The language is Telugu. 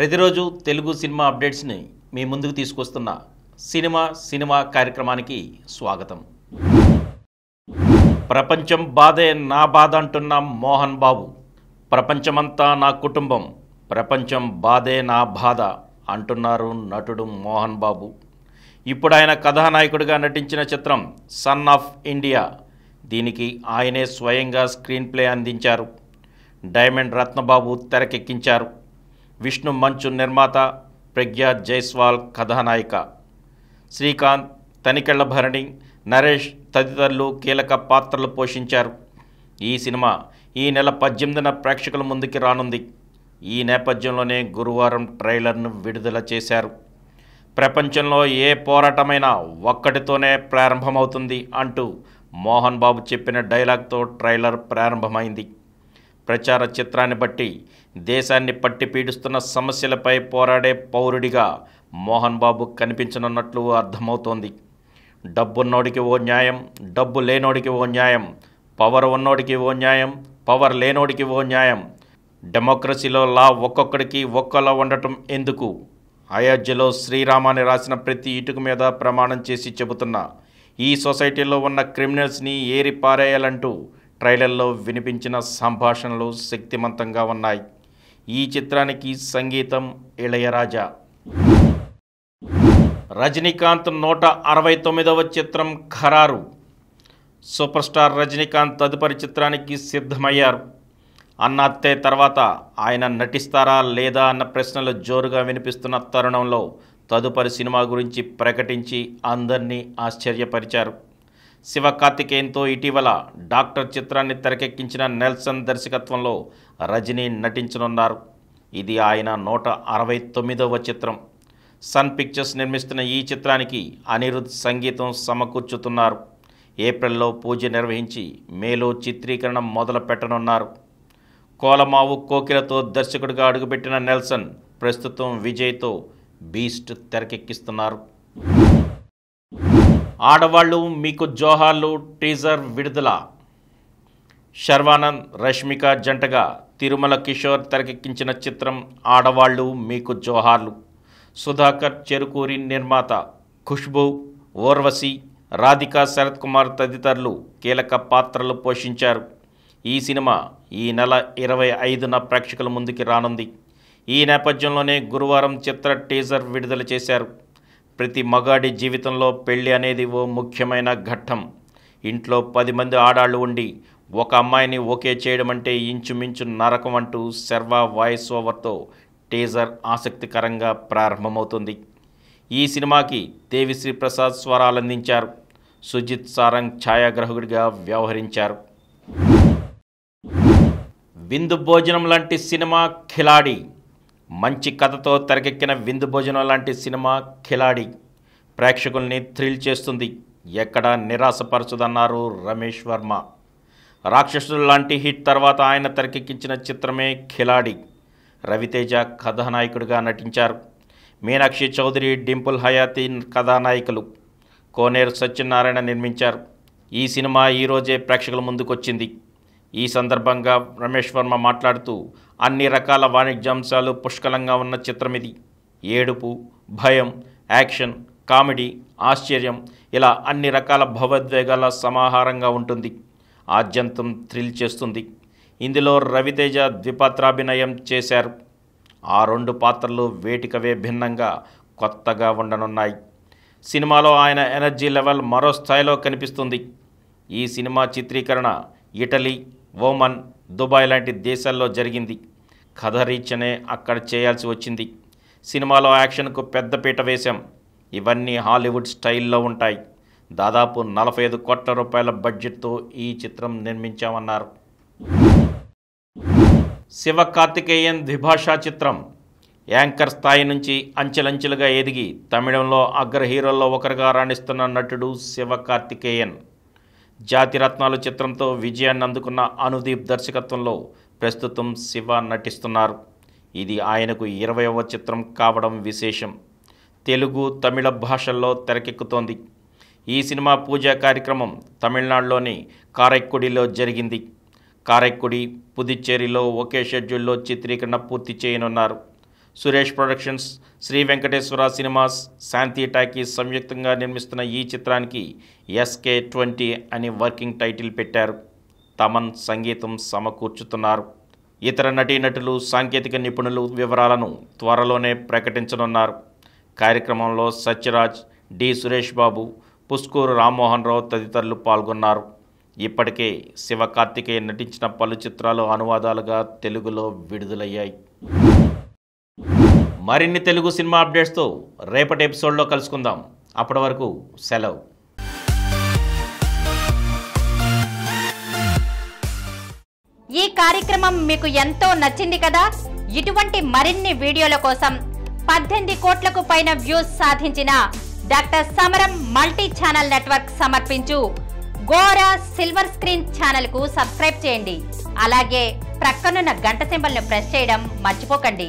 ప్రతిరోజు తెలుగు సినిమా అప్డేట్స్ని మీ ముందుకు తీసుకొస్తున్న సినిమా సినిమా కార్యక్రమానికి స్వాగతం ప్రపంచం బాధే నా బాధ అంటున్న మోహన్ బాబు ప్రపంచమంతా నా కుటుంబం ప్రపంచం బాధే నా బాధ అంటున్నారు నటుడు మోహన్ బాబు ఇప్పుడు ఆయన కథానాయకుడిగా నటించిన చిత్రం సన్ ఆఫ్ ఇండియా దీనికి ఆయనే స్వయంగా స్క్రీన్ ప్లే అందించారు డైమండ్ రత్నబాబు తెరకెక్కించారు విష్ణు మంచు నిర్మాత ప్రజ్ఞ జైస్వాల్ కథానాయిక శ్రీకాంత్ తనికెళ్ల భరణి నరేష్ తదితరులు కీలక పాత్రలు పోషించారు ఈ సినిమా ఈ నెల పద్దెనిమిదిన ప్రేక్షకుల ముందుకి రానుంది ఈ నేపథ్యంలోనే గురువారం ట్రైలర్ను విడుదల చేశారు ప్రపంచంలో ఏ పోరాటమైనా ఒక్కటితోనే ప్రారంభమవుతుంది అంటూ మోహన్ బాబు చెప్పిన డైలాగ్తో ట్రైలర్ ప్రారంభమైంది ప్రచార చిత్రాన్ని బట్టి దేశాన్ని పట్టి పీడిస్తున్న సమస్యలపై పోరాడే పౌరుడిగా మోహన్ బాబు కనిపించనున్నట్లు అర్థమవుతోంది డబ్బున్నోడికి ఓ న్యాయం డబ్బు లేనోడికి ఓ న్యాయం పవర్ ఉన్నోడికి ఓ న్యాయం పవర్ లేనోడికి ఓ న్యాయం డెమోక్రసీలో లా ఒక్కొక్కడికి ఒక్కలా ఉండటం ఎందుకు అయోధ్యలో శ్రీరామాన్ని రాసిన ప్రతి ఇటుక మీద ప్రమాణం చేసి చెబుతున్నా ఈ సొసైటీలో ఉన్న క్రిమినల్స్ని ఏరి పారేయాలంటూ ట్రైలర్లో వినిపించిన సంభాషణలు శక్తిమంతంగా ఉన్నాయి ఈ చిత్రానికి సంగీతం ఇళయరాజా రజనీకాంత్ నూట అరవై తొమ్మిదవ చిత్రం ఖరారు సూపర్ స్టార్ రజనీకాంత్ తదుపరి చిత్రానికి సిద్ధమయ్యారు అన్న అత్తే తర్వాత ఆయన నటిస్తారా లేదా అన్న ప్రశ్నలు జోరుగా వినిపిస్తున్న తరుణంలో తదుపరి సినిమా గురించి ప్రకటించి అందరినీ ఆశ్చర్యపరిచారు శివ కార్తికేయన్తో ఇటీవల డాక్టర్ చిత్రాన్ని తెరకెక్కించిన నెల్సన్ దర్శకత్వంలో రజనీ నటించనున్నారు ఇది ఆయన నూట అరవై తొమ్మిదవ చిత్రం సన్ పిక్చర్స్ నిర్మిస్తున్న ఈ చిత్రానికి అనిరుద్ సంగీతం సమకూర్చుతున్నారు ఏప్రిల్లో పూజ నిర్వహించి మేలో చిత్రీకరణ మొదలు పెట్టనున్నారు కోలమావు కోకిలతో దర్శకుడిగా అడుగుపెట్టిన నెల్సన్ ప్రస్తుతం విజయ్తో బీస్ట్ తెరకెక్కిస్తున్నారు ఆడవాళ్ళు మీకు జోహార్లు టీజర్ విడుదల శర్వానంద్ రష్మిక జంటగా తిరుమల కిషోర్ తెరకెక్కించిన చిత్రం ఆడవాళ్ళు మీకు జోహార్లు సుధాకర్ చెరుకూరి నిర్మాత ఖుష్బు ఓర్వశి రాధిక శరత్ కుమార్ తదితరులు కీలక పాత్రలు పోషించారు ఈ సినిమా ఈ నెల ఇరవై ఐదున ప్రేక్షకుల ముందుకి రానుంది ఈ నేపథ్యంలోనే గురువారం చిత్ర టీజర్ విడుదల చేశారు ప్రతి మగాడి జీవితంలో పెళ్ళి అనేది ఓ ముఖ్యమైన ఘట్టం ఇంట్లో పది మంది ఆడాళ్ళు ఉండి ఒక అమ్మాయిని ఓకే చేయడం అంటే ఇంచుమించు నరకం అంటూ శర్వా వాయిస్ ఓవర్తో టీజర్ ఆసక్తికరంగా ప్రారంభమవుతుంది ఈ సినిమాకి దేవిశ్రీ ప్రసాద్ స్వరాలందించారు సుజిత్ సారంగ్ ఛాయాగ్రాహకుడిగా వ్యవహరించారు విందు భోజనం లాంటి సినిమా ఖిలాడి మంచి కథతో తెరకెక్కిన విందు భోజనం లాంటి సినిమా ఖిలాడి ప్రేక్షకుల్ని థ్రిల్ చేస్తుంది ఎక్కడా నిరాశపరచుదన్నారు రమేష్ వర్మ రాక్షసుడు లాంటి హిట్ తర్వాత ఆయన తెరకెక్కించిన చిత్రమే ఖిలాడి రవితేజ కథానాయకుడిగా నటించారు మీనాక్షి చౌదరి డింపుల్ హయాతి కథానాయకులు కోనేరు సత్యనారాయణ నిర్మించారు ఈ సినిమా ఈరోజే ప్రేక్షకుల ముందుకొచ్చింది ఈ సందర్భంగా రమేష్ వర్మ మాట్లాడుతూ అన్ని రకాల వాణిజ్యాంశాలు పుష్కలంగా ఉన్న చిత్రం ఇది ఏడుపు భయం యాక్షన్ కామెడీ ఆశ్చర్యం ఇలా అన్ని రకాల భావోద్వేగాల సమాహారంగా ఉంటుంది ఆద్యంతం థ్రిల్ చేస్తుంది ఇందులో రవితేజ ద్విపాత్రాభినయం చేశారు ఆ రెండు పాత్రలు వేటికవే భిన్నంగా కొత్తగా ఉండనున్నాయి సినిమాలో ఆయన ఎనర్జీ లెవెల్ మరో స్థాయిలో కనిపిస్తుంది ఈ సినిమా చిత్రీకరణ ఇటలీ ఓమన్ దుబాయ్ లాంటి దేశాల్లో జరిగింది కథ రీత్యనే అక్కడ చేయాల్సి వచ్చింది సినిమాలో యాక్షన్కు పెద్ద పీట వేశాం ఇవన్నీ హాలీవుడ్ స్టైల్లో ఉంటాయి దాదాపు నలభై ఐదు కోట్ల రూపాయల బడ్జెట్తో ఈ చిత్రం నిర్మించామన్నారు శివ కార్తికేయన్ ద్విభాషా చిత్రం యాంకర్ స్థాయి నుంచి అంచెలంచెలుగా ఎదిగి తమిళంలో అగ్ర హీరోల్లో ఒకరిగా రాణిస్తున్న నటుడు శివ కార్తికేయన్ రత్నాలు చిత్రంతో విజయాన్ని అందుకున్న అనుదీప్ దర్శకత్వంలో ప్రస్తుతం శివ నటిస్తున్నారు ఇది ఆయనకు ఇరవైవ చిత్రం కావడం విశేషం తెలుగు తమిళ భాషల్లో తెరకెక్కుతోంది ఈ సినిమా పూజా కార్యక్రమం తమిళనాడులోని కారైక్కుడిలో జరిగింది కారైక్కుడి పుదుచ్చేరిలో ఒకే షెడ్యూల్లో చిత్రీకరణ పూర్తి చేయనున్నారు Suresh Productions Sri Venkateswara Cinemas Shanti Talkies సంయుక్తంగా నిర్మిస్తున్న ఈ చిత్రానికి ఎస్కే ట్వంటీ అని వర్కింగ్ టైటిల్ పెట్టారు తమన్ సంగీతం సమకూర్చుతున్నారు ఇతర నటీనటులు సాంకేతిక నిపుణులు వివరాలను త్వరలోనే ప్రకటించనున్నారు కార్యక్రమంలో సత్యరాజ్ డి సురేష్ బాబు పుష్కూరు రామ్మోహన్ రావు తదితరులు పాల్గొన్నారు ఇప్పటికే శివ కార్తికేయ నటించిన పలు చిత్రాలు అనువాదాలుగా తెలుగులో విడుదలయ్యాయి మరిన్ని తెలుగు సినిమా అప్డేట్స్తో రేపటి ఎపిసోడ్లో కలుసుకుందాం అప్పటి వరకు సెలవు ఈ కార్యక్రమం మీకు ఎంతో నచ్చింది కదా ఇటువంటి మరిన్ని వీడియోల కోసం పద్దెనిమిది కోట్లకు పైన వ్యూస్ సాధించిన డాక్టర్ సమరం మల్టీ ఛానల్ నెట్వర్క్ సమర్పించు గోరా సిల్వర్ స్క్రీన్ ఛానల్కు సబ్స్క్రైబ్ చేయండి అలాగే ప్రక్కనున్న గంట సింబల్ను ప్రెస్ చేయడం మర్చిపోకండి